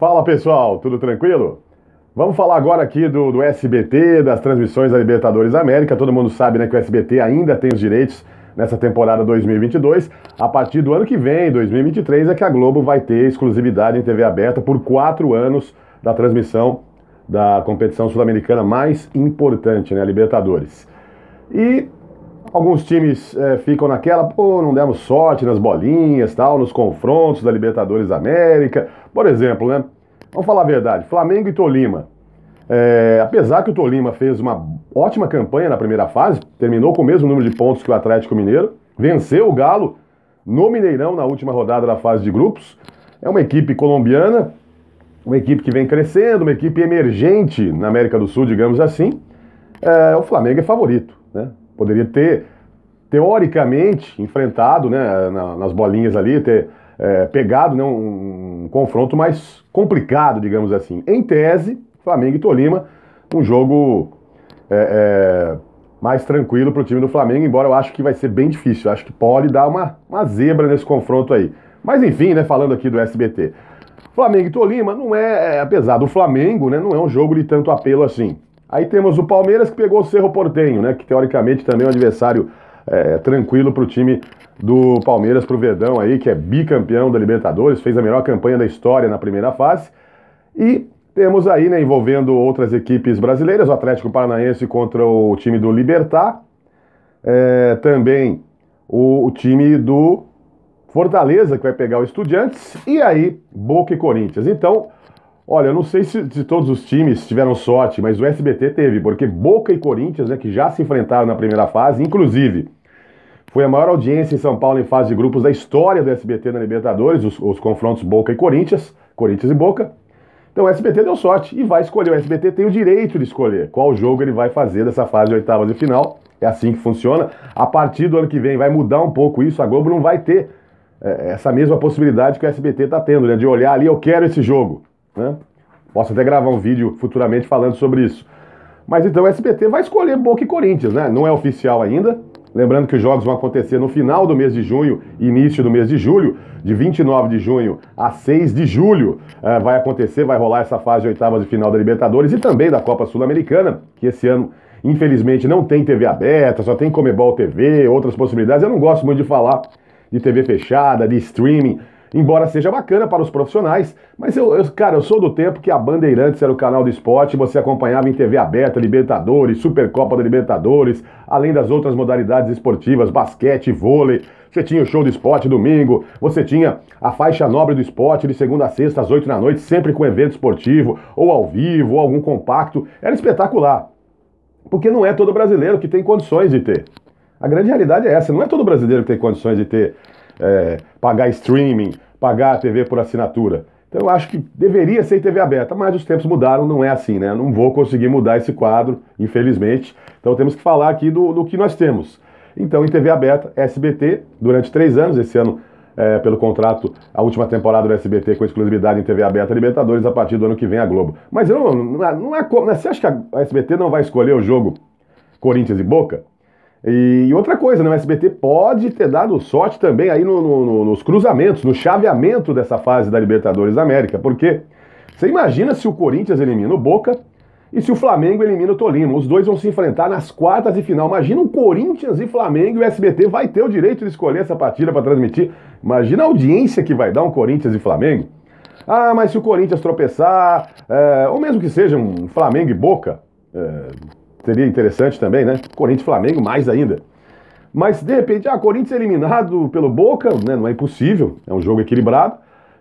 Fala pessoal, tudo tranquilo? Vamos falar agora aqui do, do SBT, das transmissões da Libertadores da América. Todo mundo sabe né, que o SBT ainda tem os direitos nessa temporada 2022. A partir do ano que vem, 2023, é que a Globo vai ter exclusividade em TV aberta por quatro anos da transmissão da competição sul-americana mais importante, né, a Libertadores. E alguns times é, ficam naquela, pô, não demos sorte nas bolinhas, tal, nos confrontos da Libertadores da América, por exemplo, né? Vamos falar a verdade, Flamengo e Tolima. É, apesar que o Tolima fez uma ótima campanha na primeira fase, terminou com o mesmo número de pontos que o Atlético Mineiro, venceu o Galo no Mineirão na última rodada da fase de grupos. É uma equipe colombiana, uma equipe que vem crescendo, uma equipe emergente na América do Sul, digamos assim. É, o Flamengo é favorito, né? Poderia ter, teoricamente, enfrentado né, nas bolinhas ali, ter é, pegado, né, um, um confronto mais complicado, digamos assim. Em tese, Flamengo e Tolima, um jogo é, é, mais tranquilo para o time do Flamengo, embora eu acho que vai ser bem difícil. acho que pode dar uma, uma zebra nesse confronto aí. Mas enfim, né, falando aqui do SBT. Flamengo e Tolima não é, é, apesar do Flamengo, né, não é um jogo de tanto apelo assim. Aí temos o Palmeiras que pegou o Cerro Portenho, né, que teoricamente também é um adversário é, é, tranquilo para o time do Palmeiras, para o Verdão aí, que é bicampeão da Libertadores, fez a melhor campanha da história na primeira fase. E temos aí, né, envolvendo outras equipes brasileiras, o Atlético Paranaense contra o time do Libertar, é, também o, o, time do Fortaleza, que vai pegar o Estudiantes, e aí Boca e Corinthians. Então, olha, eu não sei se, se, todos os times tiveram sorte, mas o SBT teve, porque Boca e Corinthians, né, que já se enfrentaram na primeira fase, inclusive foi a maior audiência em São Paulo em fase de grupos da história do SBT na Libertadores, os, os confrontos Boca e Corinthians, Corinthians e Boca. Então o SBT deu sorte e vai escolher. O SBT tem o direito de escolher qual jogo ele vai fazer dessa fase de oitavas de final. É assim que funciona. A partir do ano que vem vai mudar um pouco isso. A Globo não vai ter é, essa mesma possibilidade que o SBT está tendo, né? De olhar ali, eu quero esse jogo. Né? Posso até gravar um vídeo futuramente falando sobre isso. Mas então o SBT vai escolher Boca e Corinthians, né? Não é oficial ainda. Lembrando que os jogos vão acontecer no final do mês de junho início do mês de julho, de 29 de junho a 6 de julho. É, vai acontecer, vai rolar essa fase de oitavas de final da Libertadores e também da Copa Sul-Americana, que esse ano, infelizmente, não tem TV aberta, só tem Comebol TV, outras possibilidades. Eu não gosto muito de falar de TV fechada, de streaming. Embora seja bacana para os profissionais, mas eu, eu, cara, eu sou do tempo que a Bandeirantes era o canal do esporte, você acompanhava em TV aberta, Libertadores, Supercopa da Libertadores, além das outras modalidades esportivas, basquete, vôlei. Você tinha o show do esporte domingo, você tinha a faixa nobre do esporte de segunda a sexta, às oito da noite, sempre com evento esportivo, ou ao vivo, ou algum compacto. Era espetacular. Porque não é todo brasileiro que tem condições de ter. A grande realidade é essa, não é todo brasileiro que tem condições de ter é, pagar streaming, pagar a TV por assinatura. Então eu acho que deveria ser TV aberta, mas os tempos mudaram, não é assim, né? Não vou conseguir mudar esse quadro, infelizmente. Então temos que falar aqui do, do que nós temos. Então, em TV aberta, SBT, durante três anos, esse ano, é, pelo contrato, a última temporada do SBT com exclusividade em TV aberta Libertadores, a partir do ano que vem a Globo. Mas eu não, não, não é, você acha que a SBT não vai escolher o jogo Corinthians e Boca? E outra coisa, né, o SBT pode ter dado sorte também aí no, no, nos cruzamentos, no chaveamento dessa fase da Libertadores da América, porque você imagina se o Corinthians elimina o Boca e se o Flamengo elimina o Tolima. Os dois vão se enfrentar nas quartas de final. Imagina o Corinthians e Flamengo e o SBT vai ter o direito de escolher essa partida para transmitir. Imagina a audiência que vai dar um Corinthians e Flamengo. Ah, mas se o Corinthians tropeçar, é, ou mesmo que seja um Flamengo e Boca, é, seria interessante também, né? Corinthians Flamengo, mais ainda. Mas de repente, ah, Corinthians eliminado pelo Boca, né? Não é impossível, é um jogo equilibrado.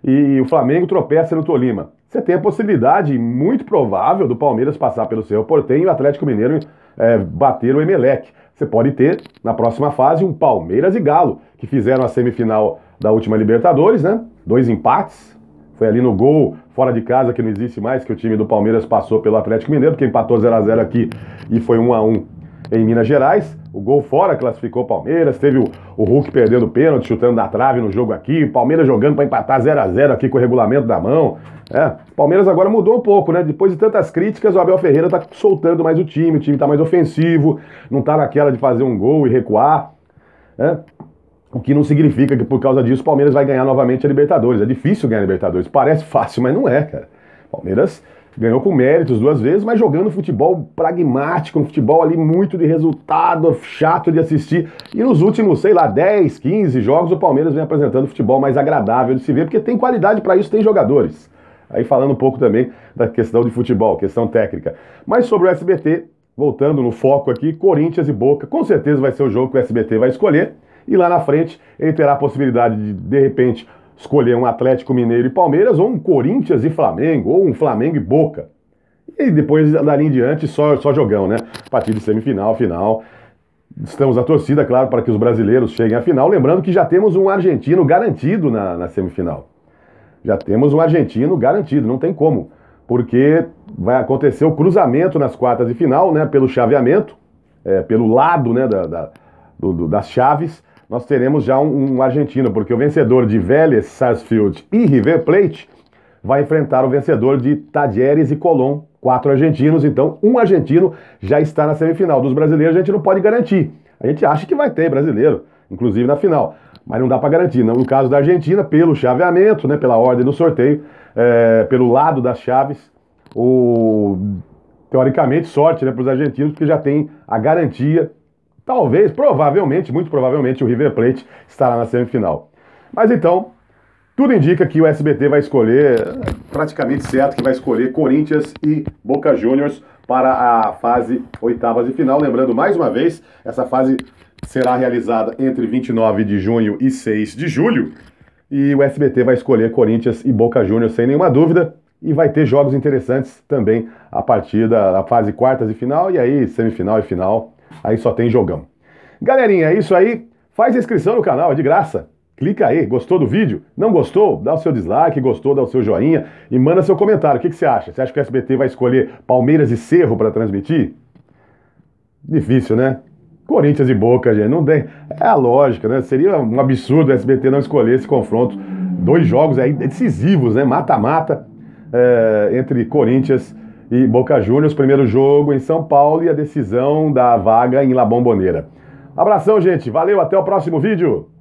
E o Flamengo tropeça no Tolima. Você tem a possibilidade muito provável do Palmeiras passar pelo seu portenho e o Atlético Mineiro é, bater o Emelec. Você pode ter, na próxima fase, um Palmeiras e Galo, que fizeram a semifinal da última Libertadores, né? Dois empates, foi ali no gol, fora de casa, que não existe mais, que o time do Palmeiras passou pelo Atlético Mineiro, que empatou 0x0 aqui e foi 1x1 em Minas Gerais. O gol fora classificou o Palmeiras. Teve o, o Hulk perdendo pênalti, chutando na trave no jogo aqui. Palmeiras jogando para empatar 0 a 0 aqui com o regulamento da mão. É, Palmeiras agora mudou um pouco, né? Depois de tantas críticas, o Abel Ferreira tá soltando mais o time. O time tá mais ofensivo, não tá naquela de fazer um gol e recuar. É. O que não significa que por causa disso o Palmeiras vai ganhar novamente a Libertadores. É difícil ganhar a Libertadores. Parece fácil, mas não é, cara. Palmeiras ganhou com méritos duas vezes, mas jogando futebol pragmático, um futebol ali muito de resultado, chato de assistir. E nos últimos, sei lá, 10, 15 jogos, o Palmeiras vem apresentando futebol mais agradável de se ver, porque tem qualidade para isso, tem jogadores. Aí falando um pouco também da questão de futebol, questão técnica. Mas sobre o SBT, voltando no foco aqui, Corinthians e Boca, com certeza vai ser o jogo que o SBT vai escolher e lá na frente ele terá a possibilidade de, de repente, escolher um Atlético Mineiro e Palmeiras, ou um Corinthians e Flamengo, ou um Flamengo e Boca. E depois, dali em diante, só, só jogão, né? partir de semifinal, final. Estamos à torcida, claro, para que os brasileiros cheguem à final. Lembrando que já temos um argentino garantido na, na semifinal. Já temos um argentino garantido, não tem como. Porque vai acontecer o cruzamento nas quartas de final, né? Pelo chaveamento, é, pelo lado né, da, da do, do, das chaves nós teremos já um, um argentino, porque o vencedor de Vélez, Sarsfield e River Plate vai enfrentar o vencedor de Tadieres e Colón, quatro argentinos. Então, um argentino já está na semifinal. Dos brasileiros, a gente não pode garantir. A gente acha que vai ter brasileiro, inclusive na final. Mas não dá para garantir. Não. No caso da Argentina, pelo chaveamento, né, pela ordem do sorteio, é, pelo lado das chaves, o teoricamente, sorte né, para os argentinos, porque já tem a garantia talvez, provavelmente, muito provavelmente, o River Plate estará na semifinal. Mas então, tudo indica que o SBT vai escolher, praticamente certo que vai escolher Corinthians e Boca Juniors para a fase oitavas de final. Lembrando mais uma vez, essa fase será realizada entre 29 de junho e 6 de julho. E o SBT vai escolher Corinthians e Boca Juniors sem nenhuma dúvida. E vai ter jogos interessantes também a partir da, da fase quartas e final, e aí semifinal e final aí só tem jogão. Galerinha, é isso aí. Faz inscrição no canal, é de graça. Clica aí, gostou do vídeo? Não gostou? Dá o seu dislike, gostou, dá o seu joinha e manda seu comentário. O que, que você acha? Você acha que o SBT vai escolher Palmeiras e Cerro para transmitir? Difícil, né? Corinthians e Boca, gente, não tem. É a lógica, né? Seria um absurdo o SBT não escolher esse confronto. Dois jogos aí decisivos, né? Mata-mata é, entre Corinthians e Boca Juniors, primeiro jogo em São Paulo e a decisão da vaga em La Bombonera. Abração, gente. Valeu, até o próximo vídeo.